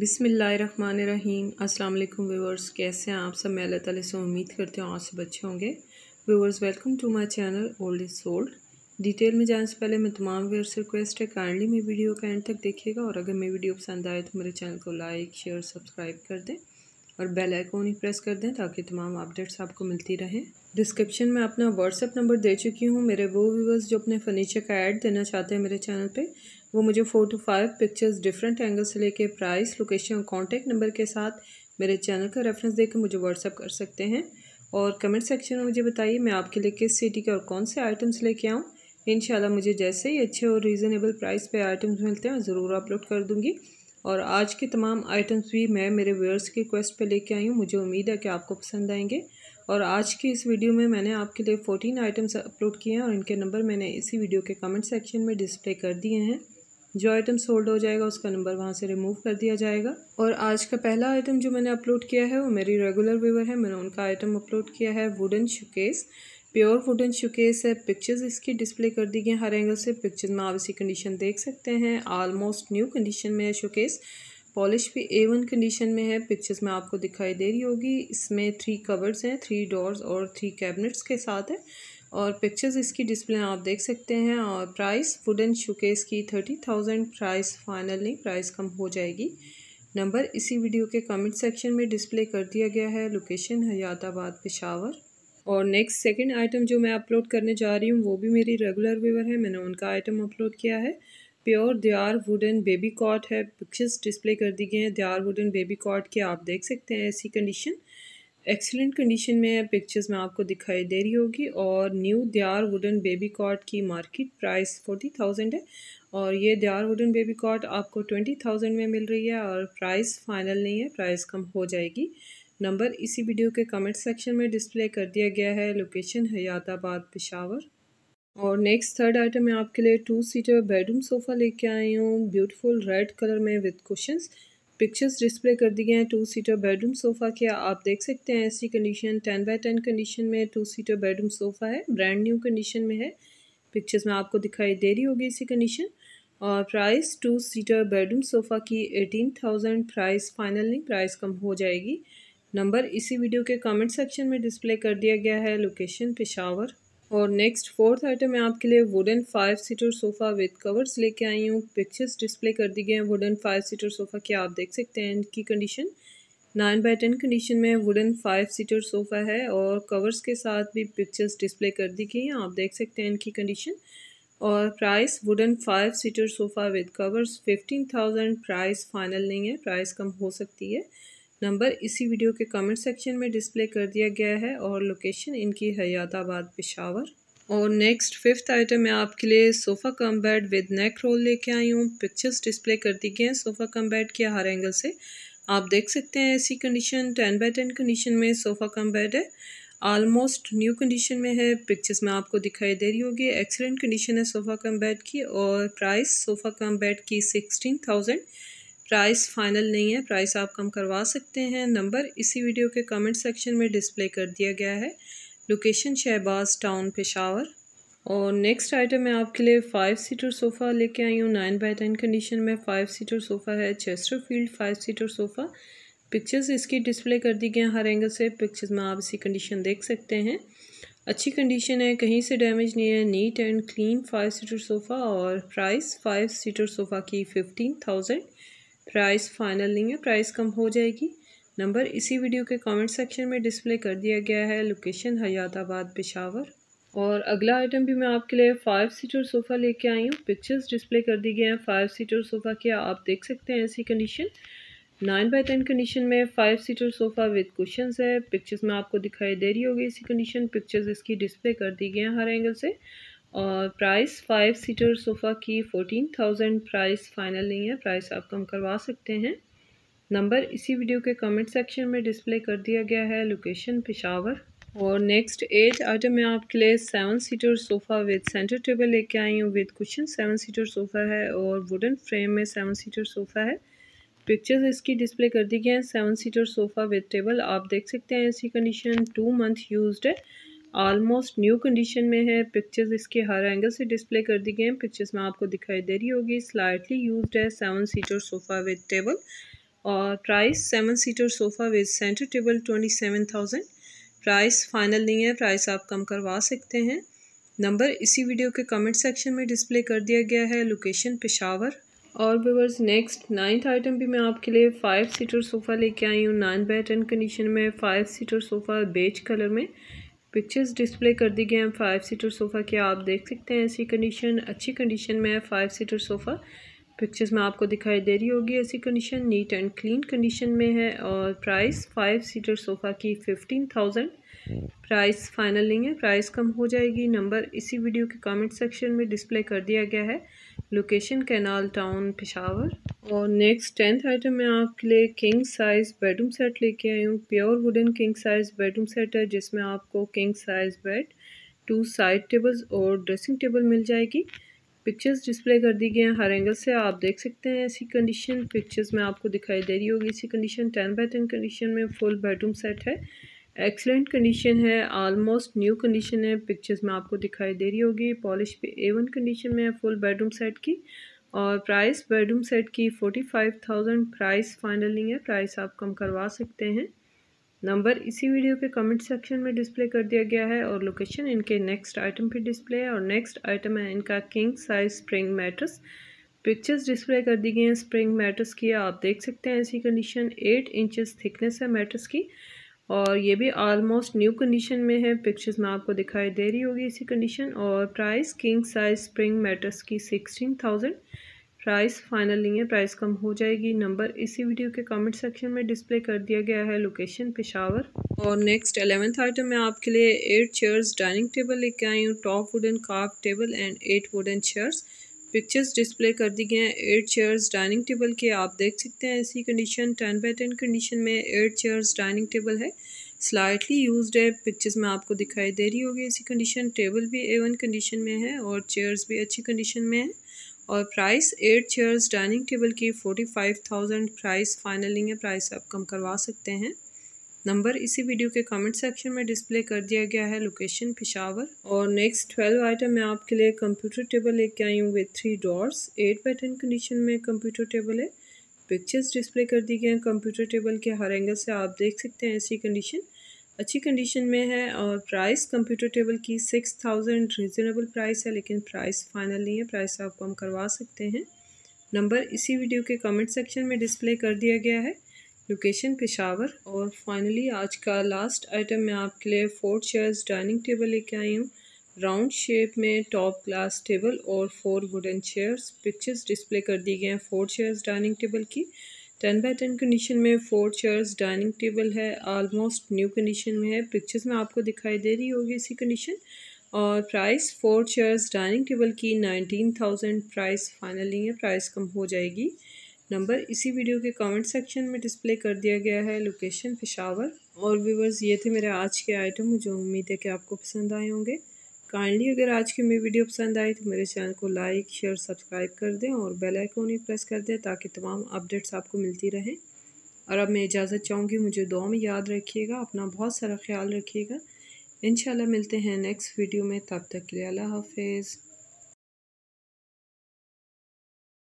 बिसमीम अस्सलाम वालेकुम व्यूवर्स कैसे हैं आप सब मैं अल्लाह ताली से उम्मीद करती हूँ आप सब अच्छे होंगे viewers welcome to my channel old is sold detail में जाने से पहले मैं तमाम व्यूअर्स से रिक्वेस्ट है काइंडली मेरी वीडियो का एंड तक देखिएगा और अगर मेरी वीडियो पसंद आए तो मेरे चैनल को लाइक शेयर सब्सक्राइब कर दें और बेल आइकॉन ही प्रेस कर दें ताकि तमाम अपडेट्स आपको मिलती रहें डिस्क्रिप्शन में अपना व्हाट्सअप नंबर दे चुकी हूँ मेरे वो व्यूवर्स जो अपने फर्नीचर का ऐड देना चाहते हैं मेरे चैनल पे वो मुझे four to five pictures different angle से लेके प्राइस लोकेशन और कॉन्टेक्ट नंबर के साथ मेरे चैनल का रेफरेंस देकर मुझे व्हाट्सअप कर सकते हैं और कमेंट सेक्शन में मुझे बताइए मैं आपके लिए किस सिटी के और कौन से आइटम्स लेके आऊँ इन मुझे जैसे ही अच्छे और रीज़नेबल प्राइस पर आइटम्स मिलते हैं ज़रूर अपलोड कर दूँगी और आज के तमाम आइटम्स भी मैं मेरे व्यूअर्स की रिक्वेस्ट पे लेके आई हूँ मुझे उम्मीद है कि आपको पसंद आएंगे और आज की इस वीडियो में मैंने आपके लिए फ़ोर्टीन आइटम्स अपलोड किए हैं और इनके नंबर मैंने इसी वीडियो के कमेंट सेक्शन में डिस्प्ले कर दिए हैं जो आइटम सोल्ड हो जाएगा उसका नंबर वहाँ से रिमूव कर दिया जाएगा और आज का पहला आइटम जो मैंने अपलोड किया है वो मेरी रेगुलर व्यूवर है मैंने उनका आइटम अपलोड किया है wooden showcase pure wooden showcase है पिक्चर्स इसकी डिस्प्ले कर दी गई हर एंगल से पिक्चर में आप इसी कंडीशन देख सकते हैं आलमोस्ट न्यू कंडीशन में है शोकेस पॉलिश भी ए वन कंडीशन में है पिक्चर्स में आपको दिखाई दे रही होगी इसमें थ्री कवर्स हैं थ्री डोर्स और थ्री कैबिनेट्स के साथ है और पिक्चर्स इसकी डिस्प्ले आप देख सकते हैं और प्राइस वुडन शोकेस की थर्टी थाउजेंड प्राइस फाइनल नहीं प्राइस कम हो जाएगी नंबर इसी वीडियो के कमेंट सेक्शन में डिस्प्ले कर दिया गया है लोकेशन हयाताबाद पेशावर और नेक्स्ट सेकंड आइटम जो मैं अपलोड करने जा रही हूँ वो भी मेरी रेगुलर व्यूवर है मैंने उनका आइटम अपलोड किया है प्योर दियार वुडन बेबी कॉट है पिक्चर्स डिस्प्ले कर दी गए हैं दियार वुडन बेबी कॉट के आप देख सकते हैं ऐसी कंडीशन एक्सलेंट कंडीशन में है पिक्चर्स में आपको दिखाई दे रही होगी और न्यू दियार वुडन बेबी कॉट की मार्केट प्राइस फोर्टी थाउजेंड है और ये दियार वुडन बेबी कॉट आपको ट्वेंटी थाउजेंड में मिल रही है और प्राइस फाइनल नहीं है प्राइस कम हो जाएगी नंबर इसी वीडियो के कमेंट सेक्शन में डिस्प्ले कर दिया गया है लोकेशन यादाबाद पिशावर और नेक्स्ट थर्ड आइटम मैं आपके लिए टू सीटर बेडरूम सोफ़ा लेके आई हूँ ब्यूटीफुल रेड कलर में विद कुशंस पिक्चर्स डिस्प्ले कर दिए हैं टू सीटर बेडरूम सोफ़ा के आप देख सकते हैं ऐसी condition ten by ten condition में टू सीटर बेडरूम सोफ़ा है ब्रांड न्यू कंडीशन में है पिक्चर्स में आपको दिखाई दे रही होगी इसी कंडीशन और price two seater bedroom sofa की एटीन थाउजेंड प्राइस फाइनल नहीं प्राइस कम हो जाएगी नंबर इसी वीडियो के कमेंट सेक्शन में डिस्प्ले कर दिया गया है लोकेशन पेशावर और नेक्स्ट फोर्थ आइटम मैं आपके लिए wooden five seater sofa with covers लेके आई हूँ पिक्चर्स डिस्प्ले कर दी गए हैं वुडन फाइव सीटर सोफ़ा क्या आप देख सकते हैं इनकी condition nine by ten condition में वुडन फाइव सीटर सोफ़ा है और कवर्स के साथ भी पिक्चर्स डिस्प्ले कर दी गई हैं आप देख सकते हैं इनकी कंडीशन और price wooden five seater sofa with covers fifteen thousand price final नहीं है प्राइस कम हो सकती है नंबर इसी वीडियो के कमेंट सेक्शन में डिस्प्ले कर दिया गया है और लोकेशन इनकी हयाताबाद पेशावर और नेक्स्ट फिफ्थ आइटम मैं आपके लिए sofa cum bed with neck roll लेके आई हूँ पिक्चर्स डिस्प्ले कर दी गई हैं सोफ़ा कम बेड के हर एंगल से आप देख सकते हैं ऐसी condition ten by ten condition में सोफ़ा कम बेड है आलमोस्ट न्यू कंडीशन में है पिक्चर्स में आपको दिखाई दे रही होगी एक्सीलेंट कंडीशन है सोफ़ा कम बेड की और प्राइस सोफ़ा कम बेड की सिक्सटीन थाउजेंड प्राइस फाइनल नहीं है प्राइस आप कम करवा सकते हैं नंबर इसी वीडियो के कमेंट सेक्शन में डिस्प्ले कर दिया गया है लोकेशन शहबाज टाउन पेशावर और नेक्स्ट आइटम मैं आपके लिए फ़ाइव सीटर सोफ़ा लेके आई हूँ नाइन बाई टेन कंडीशन में फ़ाइव सीटर सोफ़ा है field five seater sofa pictures इसकी डिस्प्ले कर दी गई हर एंगल से पिक्चर्स में आप इसी कंडीशन देख सकते हैं अच्छी कंडीशन है कहीं से डैमेज नहीं है neat and clean five seater sofa और प्राइस फाइव सीटर सोफ़ा की फिफ्टीन थाउजेंड प्राइस फाइनल नहीं है प्राइस कम हो जाएगी नंबर इसी वीडियो के कमेंट सेक्शन में डिस्प्ले कर दिया गया है लोकेशन हयातबाद पेशावर और अगला आइटम भी मैं आपके लिए फ़ाइव सीटर सोफ़ा लेके आई हूँ पिक्चर्स डिस्प्ले कर दी गए हैं फ़ाइव सीटर सोफ़ा के आप देख सकते हैं ऐसी condition nine by ten condition में five seater sofa with cushion है पिक्चर्स में आपको दिखाई दे रही होगी इसी कंडीशन पिक्चर्स इसकी डिस्प्ले कर दी गई हैं हर एंगल से और प्राइस फ़ाइव सीटर सोफ़ा की फ़ोटीन थाउजेंड प्राइस फाइनल नहीं है प्राइस आप कम करवा सकते हैं नंबर इसी वीडियो के कमेंट सेक्शन में डिस्प्ले कर दिया गया है लोकेशन पिशावर और नेक्स्ट एट आइटम में आपके लिए seven seater sofa with centre table लेके आई हूँ with cushion seven seater sofa है और वुडन फ्रेम में सेवन सीटर सोफ़ा है पिक्चर्स इसकी डिस्प्ले कर दी गई हैं seven seater sofa with table आप देख सकते हैं ऐसी कंडीशन टू मंथ यूज्ड है ऑलमोस्ट न्यू कंडीशन में है पिक्चर्स इसके हर एंगल से डिस्प्ले कर दी गई हैं पिक्चर्स में आपको दिखाई दे रही होगी स्लाइटली यूज्ड है seven seater sofa with table और price seven seater sofa with centre table twenty seven thousand price final नहीं है प्राइस आप कम करवा सकते हैं नंबर इसी वीडियो के कमेंट सेक्शन में डिस्प्ले कर दिया गया है लोकेशन पेशावर और व्यूवर्स नेक्स्ट नाइन्थ आइटम भी मैं आपके लिए फ़ाइव सीटर सोफ़ा लेके आई हूँ नाइन बाई टेन कंडीशन में five seater sofa beige colour में पिक्चर्स डिस्प्ले कर दी गए हैं फाइव सीटर सोफ़ा की आप देख सकते हैं ऐसी कंडीशन अच्छी कंडीशन में है फाइव सीटर सोफ़ा पिक्चर्स में आपको दिखाई दे रही होगी ऐसी condition neat and clean condition में है और प्राइस फाइव सीटर सोफ़ा की फिफ्टीन थाउजेंड प्राइस फाइनल नहीं है प्राइस कम हो जाएगी नंबर इसी वीडियो के कमेंट सेक्शन में डिस्प्ले कर दिया गया है लोकेशन कैनाल टाउन पिशावर और नेक्स्ट टेंथ आइटम मैं आपके लिए किंग साइज़ बेडरूम सेट लेके आई हूँ pure wooden king size bedroom set है जिसमें आपको king size bed two side tables और ड्रेसिंग टेबल मिल जाएगी पिक्चर्स डिस्प्ले कर दी गई हैं हर एंगल से आप देख सकते हैं ऐसी कंडीशन पिक्चर्स में आपको दिखाई दे रही होगी इसी condition ten by ten condition में फुल बेडरूम सेट है एक्सलेंट कंडीशन है आलमोस्ट न्यू कंडीशन है पिक्चर्स में आपको दिखाई दे रही होगी पॉलिश पे ए वन कंडीशन में है फुल बेडरूम सेट की और प्राइस बेडरूम सेट की forty five thousand price final नहीं है प्राइस आप कम करवा सकते हैं नंबर इसी वीडियो के कमेंट सेक्शन में डिस्प्ले कर दिया गया है और लोकेशन इनके नेक्स्ट आइटम पे डिस्प्ले है और नेक्स्ट आइटम है इनका king size spring mattress pictures display कर दी गई हैं स्प्रिंग मैट्रस की आप देख सकते हैं ऐसी कंडीशन एट इंचेस थिकनेस है मैट्रस की और ये भी आलमोस्ट न्यू कंडीशन में है पिक्चर्स में आपको दिखाई दे रही होगी इसी कंडीशन और price king size spring mattress की सिक्सटीन थाउजेंड प्राइस फाइनल नहीं है प्राइस कम हो जाएगी नंबर इसी वीडियो के कमेंट सेक्शन में डिस्प्ले कर दिया गया है लोकेशन पेशावर और नेक्स्ट एलेवेंथ आइटम मैं आपके लिए एट चेयर्स डाइनिंग टेबल लेके आई हूँ टॉप वुडन काफ table and eight wooden chairs pictures display कर दी गई हैं एट चेयर्स डाइनिंग टेबल के आप देख सकते हैं ऐसी condition ten by ten condition में एट चेयर्स डाइनिंग टेबल है स्लाइटली यूज है पिक्चर्स में आपको दिखाई दे रही होगी ऐसी कंडीशन टेबल भी ए वन कंडीशन में है और चेयर्स भी अच्छी कंडीशन में है और price eight chairs dining table की फोर्टी फाइव थाउजेंड प्राइस फाइनलिंग है प्राइस आप कम करवा सकते हैं नंबर इसी वीडियो के कमेंट सेक्शन में डिस्प्ले कर दिया गया है लोकेशन पिशावर और नेक्स्ट ट्वेल्व आइटम मैं आपके लिए कंप्यूटर टेबल लेके आई हूँ with three doors eight by ten condition में कंप्यूटर टेबल है पिक्चर्स डिस्प्ले कर दी गए हैं कंप्यूटर टेबल के हर एंगल से आप देख सकते हैं ऐसी कंडीशन अच्छी कंडीशन में है और प्राइस कंप्यूटर टेबल की सिक्स थाउजेंड रिजनेबल प्राइस है लेकिन प्राइस फाइनल नहीं है प्राइस आपको हम करवा सकते हैं नंबर इसी वीडियो के कमेंट सेक्शन में डिस्प्ले कर दिया गया है लोकेशन पेशावर और फाइनली आज का लास्ट आइटम मैं आपके लिए फोर चेयर्स डाइनिंग टेबल लेके आई हूँ राउंड शेप में टॉप ग्लास टेबल और four wooden chairs pictures display कर दी गए हैं फोर चेयर्स डाइनिंग टेबल की टेन बाय टेन कंडीशन में फोर चेयर्स डाइनिंग टेबल है आलमोस्ट न्यू कंडीशन में है पिक्चर्स में आपको दिखाई दे रही होगी इसी कंडीशन और price four chairs dining table की नाइनटीन थाउजेंड प्राइस फाइनली है प्राइस कम हो जाएगी नंबर इसी वीडियो के कमेंट सेक्शन में डिस्प्ले कर दिया गया है लोकेशन पिशावर और व्यूवर्स ये थे मेरे आज के आइटम मुझे उम्मीद है कि आपको पसंद आए होंगे काइंडली अगर आज की मेरी वीडियो पसंद आई तो मेरे चैनल को लाइक शेयर सब्सक्राइब कर दें और बेल आइकॉन ही प्रेस कर दें ताकि तमाम अपडेट्स आपको मिलती रहें और अब मैं इजाज़त चाहूँगी मुझे दुआ में याद रखिएगा अपना बहुत सारा ख्याल रखिएगा इन मिलते हैं नेक्स्ट वीडियो में तब तक के लिए अल्लाह हाफिज़